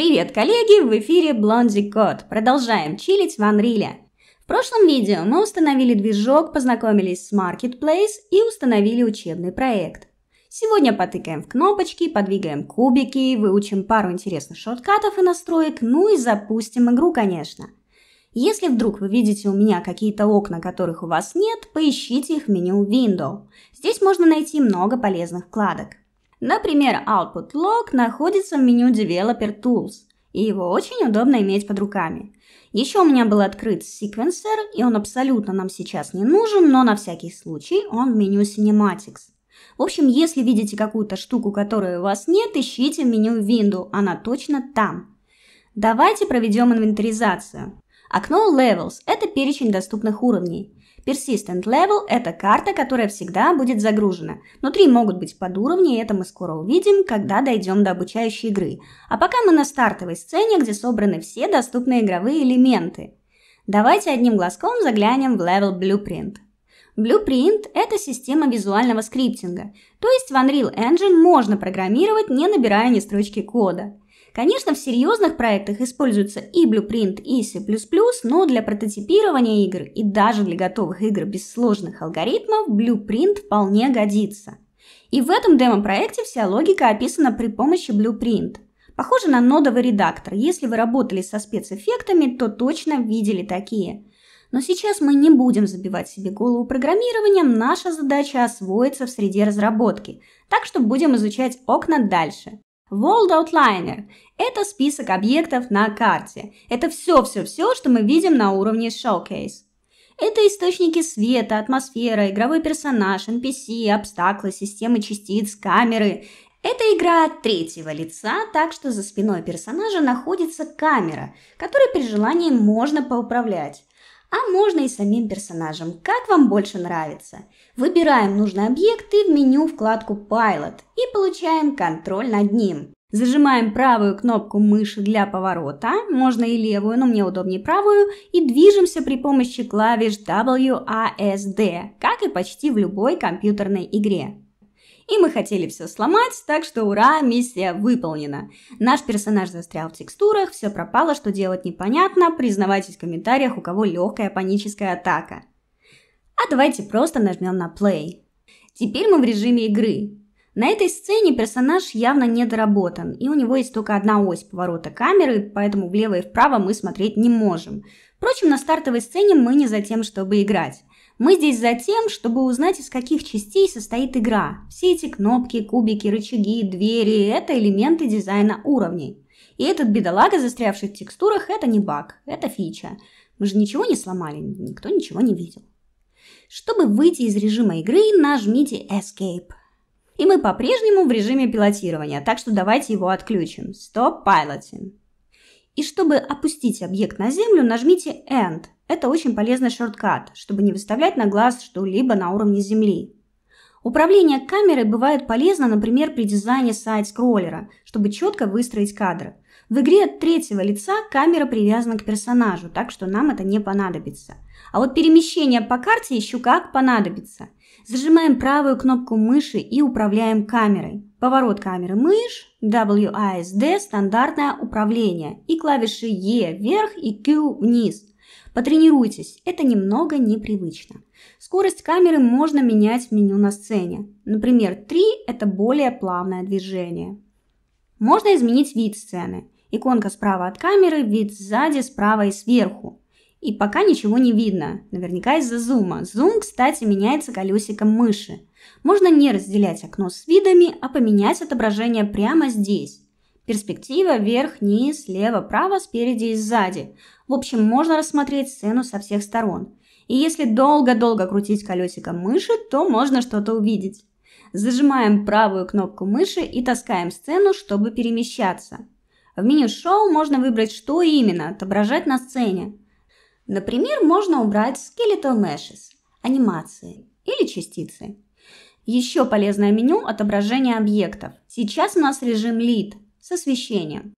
Привет, коллеги! В эфире Blondie Code. Продолжаем чилить в Unreal. В прошлом видео мы установили движок, познакомились с Marketplace и установили учебный проект. Сегодня потыкаем в кнопочки, подвигаем кубики, выучим пару интересных шорткатов и настроек, ну и запустим игру, конечно. Если вдруг вы видите у меня какие-то окна, которых у вас нет, поищите их в меню Window. Здесь можно найти много полезных вкладок. Например, Output Log находится в меню Developer Tools, и его очень удобно иметь под руками. Еще у меня был открыт Sequencer, и он абсолютно нам сейчас не нужен, но на всякий случай он в меню Cinematics. В общем, если видите какую-то штуку, которой у вас нет, ищите в меню Window, она точно там. Давайте проведем инвентаризацию. Окно Levels – это перечень доступных уровней. Persistent Level – это карта, которая всегда будет загружена. Внутри могут быть подуровни, и это мы скоро увидим, когда дойдем до обучающей игры. А пока мы на стартовой сцене, где собраны все доступные игровые элементы. Давайте одним глазком заглянем в Level Blueprint. Blueprint – это система визуального скриптинга, то есть в Unreal Engine можно программировать, не набирая ни строчки кода – Конечно, в серьезных проектах используются и Blueprint, и C++, но для прототипирования игр и даже для готовых игр без сложных алгоритмов Blueprint вполне годится. И в этом демо-проекте вся логика описана при помощи Blueprint. Похоже на нодовый редактор. Если вы работали со спецэффектами, то точно видели такие. Но сейчас мы не будем забивать себе голову программированием, наша задача освоиться в среде разработки, так что будем изучать окна дальше. World Outliner – это список объектов на карте. Это все-все-все, что мы видим на уровне Showcase. Это источники света, атмосфера, игровой персонаж, NPC, обстаклы, системы частиц, камеры. Это игра от третьего лица, так что за спиной персонажа находится камера, которой при желании можно поуправлять а можно и самим персонажем, как вам больше нравится. Выбираем нужный объект и в меню вкладку Pilot и получаем контроль над ним. Зажимаем правую кнопку мыши для поворота, можно и левую, но мне удобнее правую, и движемся при помощи клавиш WASD, как и почти в любой компьютерной игре и мы хотели все сломать, так что ура, миссия выполнена. Наш персонаж застрял в текстурах, все пропало, что делать непонятно, признавайтесь в комментариях, у кого легкая паническая атака. А давайте просто нажмем на play. Теперь мы в режиме игры. На этой сцене персонаж явно недоработан, и у него есть только одна ось поворота камеры, поэтому влево и вправо мы смотреть не можем. Впрочем, на стартовой сцене мы не за тем, чтобы играть. Мы здесь за тем, чтобы узнать, из каких частей состоит игра. Все эти кнопки, кубики, рычаги, двери – это элементы дизайна уровней. И этот бедолага, застрявший в текстурах, это не баг, это фича. Мы же ничего не сломали, никто ничего не видел. Чтобы выйти из режима игры, нажмите Escape. И мы по-прежнему в режиме пилотирования, так что давайте его отключим. Stop piloting. И чтобы опустить объект на землю, нажмите End – это очень полезный шорткат, чтобы не выставлять на глаз что-либо на уровне земли. Управление камерой бывает полезно, например, при дизайне сайт-скроллера, чтобы четко выстроить кадры. В игре от третьего лица камера привязана к персонажу, так что нам это не понадобится. А вот перемещение по карте еще как понадобится. Зажимаем правую кнопку мыши и управляем камерой. Поворот камеры мышь, WASD – стандартное управление, и клавиши E вверх и Q вниз – Потренируйтесь, это немного непривычно. Скорость камеры можно менять в меню на сцене. Например, 3 – это более плавное движение. Можно изменить вид сцены. Иконка справа от камеры, вид сзади, справа и сверху. И пока ничего не видно, наверняка из-за зума. Зум, кстати, меняется колесиком мыши. Можно не разделять окно с видами, а поменять отображение прямо здесь. Перспектива вверх, низ, слева, право, спереди и сзади. В общем, можно рассмотреть сцену со всех сторон. И если долго-долго крутить колесиком мыши, то можно что-то увидеть. Зажимаем правую кнопку мыши и таскаем сцену, чтобы перемещаться. В меню «Шоу» можно выбрать, что именно отображать на сцене. Например, можно убрать Skeletal Meshes – анимации или частицы. Еще полезное меню – отображение объектов. Сейчас у нас режим «Лид», с освещением.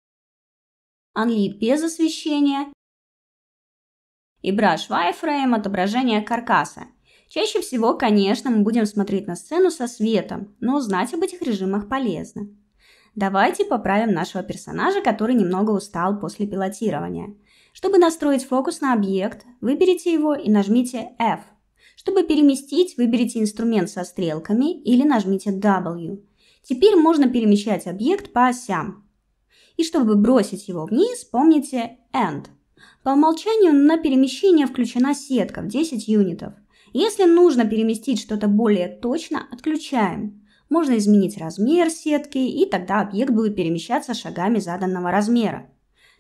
Анли без освещения и бра Швайфрейм отображение каркаса. Чаще всего, конечно, мы будем смотреть на сцену со светом, но знать об этих режимах полезно. Давайте поправим нашего персонажа, который немного устал после пилотирования. Чтобы настроить фокус на объект, выберите его и нажмите F. Чтобы переместить, выберите инструмент со стрелками или нажмите W. Теперь можно перемещать объект по осям. И чтобы бросить его вниз, помните End. По умолчанию на перемещение включена сетка в 10 юнитов. Если нужно переместить что-то более точно, отключаем. Можно изменить размер сетки, и тогда объект будет перемещаться шагами заданного размера.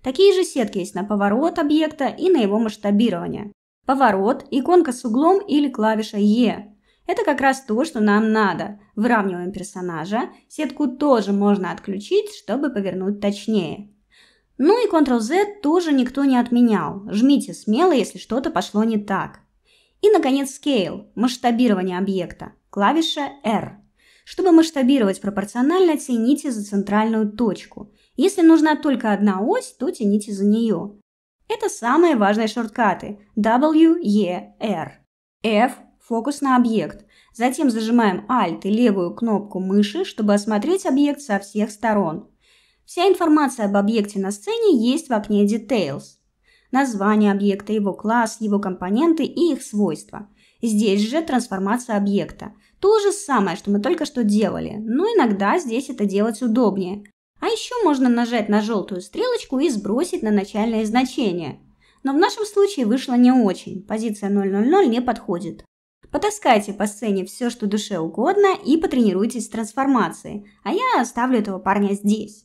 Такие же сетки есть на поворот объекта и на его масштабирование. Поворот, иконка с углом или клавиша E это как раз то, что нам надо. Выравниваем персонажа. Сетку тоже можно отключить, чтобы повернуть точнее. Ну и Ctrl-Z тоже никто не отменял. Жмите смело, если что-то пошло не так. И, наконец, Scale – масштабирование объекта. Клавиша R. Чтобы масштабировать пропорционально, тяните за центральную точку. Если нужна только одна ось, то тяните за нее. Это самые важные шорткаты – W, E, R. F, фокус на объект. Затем зажимаем Alt и левую кнопку мыши, чтобы осмотреть объект со всех сторон. Вся информация об объекте на сцене есть в окне Details. Название объекта, его класс, его компоненты и их свойства. Здесь же трансформация объекта. То же самое, что мы только что делали, но иногда здесь это делать удобнее. А еще можно нажать на желтую стрелочку и сбросить на начальное значение. Но в нашем случае вышло не очень, позиция 000 не подходит. Потаскайте по сцене все, что душе угодно, и потренируйтесь с трансформацией, а я оставлю этого парня здесь.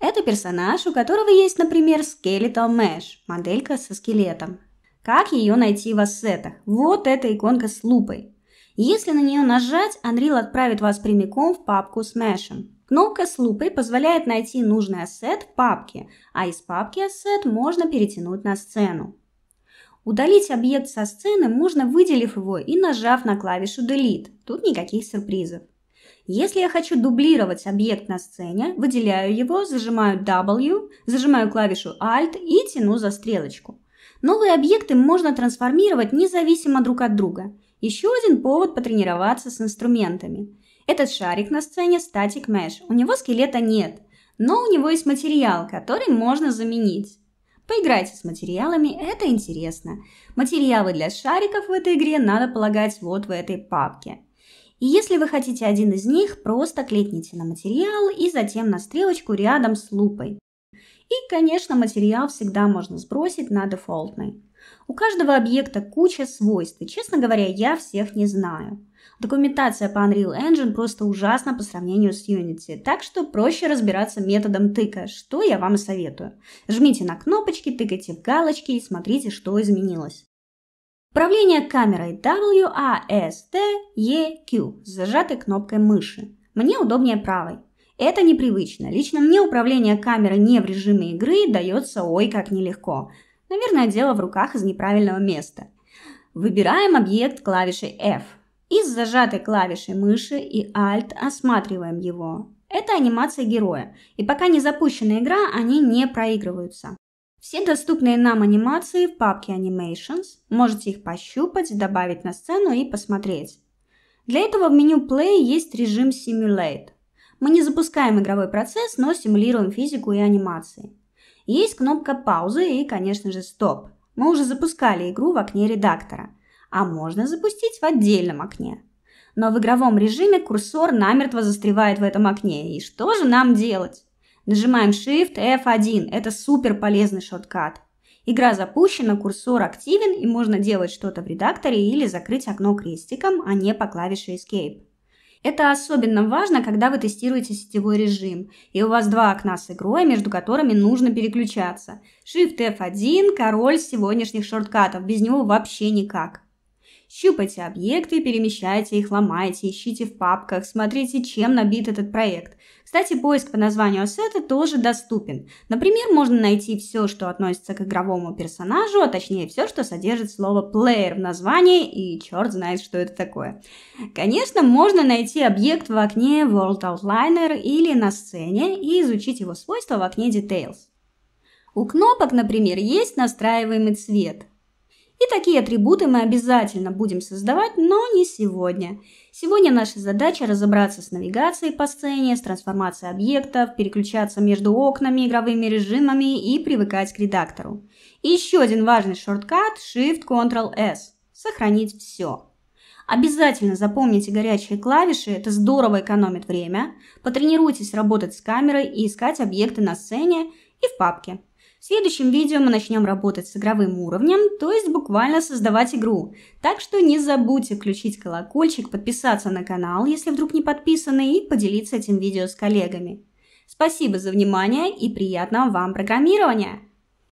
Это персонаж, у которого есть, например, Skeletal Mesh, моделька со скелетом. Как ее найти в ассетах? Вот эта иконка с лупой. Если на нее нажать, Unreal отправит вас прямиком в папку с мешем. Кнопка с лупой позволяет найти нужный ассет в папке, а из папки ассет можно перетянуть на сцену. Удалить объект со сцены можно, выделив его и нажав на клавишу Delete. Тут никаких сюрпризов. Если я хочу дублировать объект на сцене, выделяю его, зажимаю W, зажимаю клавишу Alt и тяну за стрелочку. Новые объекты можно трансформировать независимо друг от друга. Еще один повод потренироваться с инструментами. Этот шарик на сцене Static Mesh, у него скелета нет, но у него есть материал, который можно заменить. Поиграйте с материалами, это интересно. Материалы для шариков в этой игре надо полагать вот в этой папке. И если вы хотите один из них, просто кликните на материал и затем на стрелочку рядом с лупой. И, конечно, материал всегда можно сбросить на дефолтный. У каждого объекта куча свойств, и, честно говоря, я всех не знаю. Документация по Unreal Engine просто ужасна по сравнению с Unity, так что проще разбираться методом тыка, что я вам и советую. Жмите на кнопочки, тыкайте в галочки и смотрите, что изменилось. Управление камерой W, A, S, T, E, Q с зажатой кнопкой мыши. Мне удобнее правой. Это непривычно. Лично мне управление камерой не в режиме игры дается ой как нелегко. Наверное, дело в руках из неправильного места. Выбираем объект клавишей F. Из зажатой клавиши мыши и Alt осматриваем его. Это анимация героя, и пока не запущена игра, они не проигрываются. Все доступные нам анимации в папке Animations, можете их пощупать, добавить на сцену и посмотреть. Для этого в меню Play есть режим Simulate. Мы не запускаем игровой процесс, но симулируем физику и анимации. Есть кнопка паузы и, конечно же, стоп. Мы уже запускали игру в окне редактора – а можно запустить в отдельном окне. Но в игровом режиме курсор намертво застревает в этом окне. И что же нам делать? Нажимаем Shift F1. Это супер полезный шорткат. Игра запущена, курсор активен и можно делать что-то в редакторе или закрыть окно крестиком, а не по клавише Escape. Это особенно важно, когда вы тестируете сетевой режим, и у вас два окна с игрой, между которыми нужно переключаться. Shift F1 – король сегодняшних шорткатов, без него вообще никак. Щупайте объекты, перемещайте их, ломайте, ищите в папках, смотрите, чем набит этот проект. Кстати, поиск по названию ассета тоже доступен. Например, можно найти все, что относится к игровому персонажу, а точнее все, что содержит слово player в названии, и черт знает, что это такое. Конечно, можно найти объект в окне World Outliner или на сцене и изучить его свойства в окне Details. У кнопок, например, есть настраиваемый цвет – и такие атрибуты мы обязательно будем создавать, но не сегодня. Сегодня наша задача разобраться с навигацией по сцене, с трансформацией объектов, переключаться между окнами, игровыми режимами и привыкать к редактору. И еще один важный шорткат – Shift-Ctrl-S. Сохранить все. Обязательно запомните горячие клавиши, это здорово экономит время. Потренируйтесь работать с камерой и искать объекты на сцене и в папке. В следующем видео мы начнем работать с игровым уровнем, то есть буквально создавать игру. Так что не забудьте включить колокольчик, подписаться на канал, если вдруг не подписаны, и поделиться этим видео с коллегами. Спасибо за внимание и приятного вам программирования!